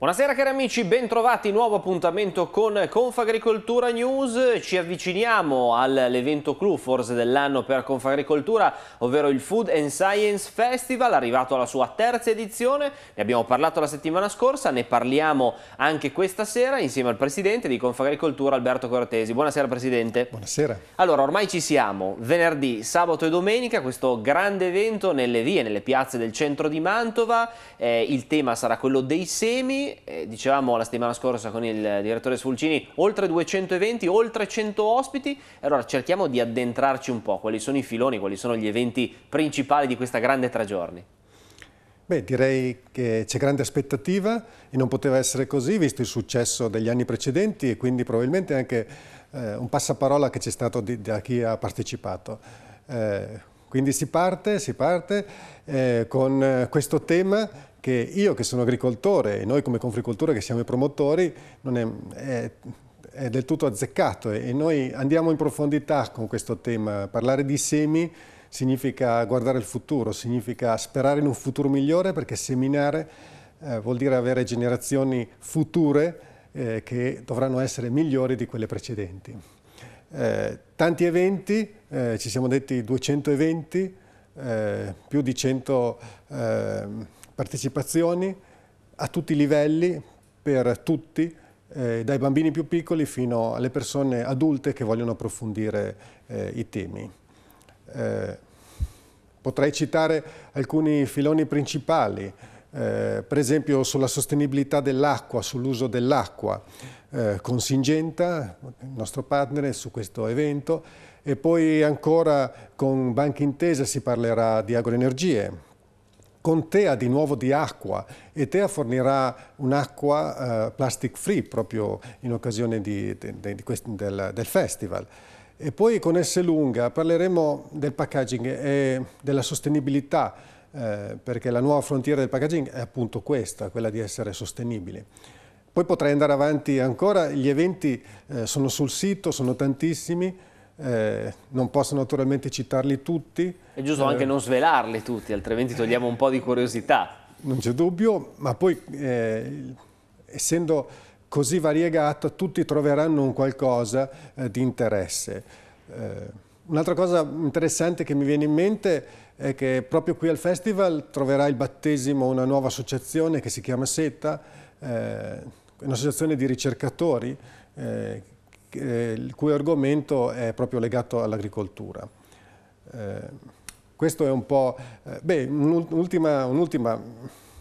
Buonasera cari amici, bentrovati, nuovo appuntamento con Confagricoltura News. Ci avviciniamo all'evento clou forse dell'anno per Confagricoltura, ovvero il Food and Science Festival, arrivato alla sua terza edizione. Ne abbiamo parlato la settimana scorsa, ne parliamo anche questa sera insieme al Presidente di Confagricoltura, Alberto Cortesi. Buonasera Presidente. Buonasera. Allora, ormai ci siamo, venerdì, sabato e domenica, questo grande evento nelle vie, nelle piazze del centro di Mantova. Eh, il tema sarà quello dei semi eh, dicevamo la settimana scorsa con il direttore Sfulcini, oltre 200 eventi, oltre 100 ospiti, allora cerchiamo di addentrarci un po', quali sono i filoni, quali sono gli eventi principali di questa grande tre giorni? Beh, direi che c'è grande aspettativa e non poteva essere così, visto il successo degli anni precedenti e quindi probabilmente anche eh, un passaparola che c'è stato di, da chi ha partecipato. Eh, quindi si parte, si parte eh, con questo tema che io che sono agricoltore e noi come Confricoltura che siamo i promotori è, è, è, del tutto azzeccato e noi andiamo in profondità con questo tema. Parlare di semi significa guardare il futuro, significa sperare in un futuro migliore perché seminare eh, vuol dire avere generazioni future eh, che dovranno essere migliori di quelle precedenti. Eh, tanti eventi, eh, ci siamo detti 200 eventi, eh, più di 100 partecipazioni a tutti i livelli, per tutti, eh, dai bambini più piccoli fino alle persone adulte che vogliono approfondire eh, i temi. Eh, potrei citare alcuni filoni principali, eh, per esempio sulla sostenibilità dell'acqua, sull'uso dell'acqua, eh, con Singenta, il nostro partner su questo evento, e poi ancora con Banca Intesa si parlerà di agroenergie, contea di nuovo di acqua e Tea fornirà un'acqua eh, plastic free proprio in occasione di, di, di questo, del, del, festival. E poi con S lunga parleremo del packaging e della sostenibilità eh, perché la nuova frontiera del packaging è appunto questa, quella di essere sostenibili. Poi potrei andare avanti ancora, gli eventi eh, sono sul sito, sono tantissimi, eh, non posso naturalmente citarli tutti. È giusto anche eh, non svelarli tutti, altrimenti togliamo un po' di curiosità. Non c'è dubbio, ma poi eh, essendo così variegato, tutti troveranno un qualcosa eh, di interesse. Eh, un'altra cosa interessante che mi viene in mente è che proprio qui al festival troverà il battesimo una nuova associazione che si chiama SETA, un'associazione di ricercatori eh, il cui argomento è proprio legato all'agricoltura. Eh, questo è un po'... Eh, beh, un'ultima un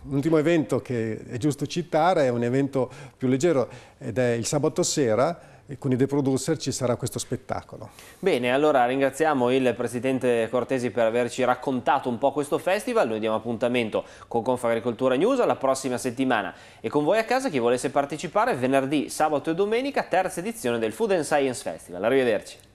L'ultimo evento che è giusto citare è un evento più leggero ed è il sabato sera e con i The Producer ci sarà questo spettacolo. Bene, allora ringraziamo il Presidente Cortesi per averci raccontato un po' questo festival, noi diamo appuntamento con Confagricoltura News alla prossima settimana e con voi a casa chi volesse partecipare venerdì, sabato e domenica terza edizione del Food and Science Festival. Arrivederci.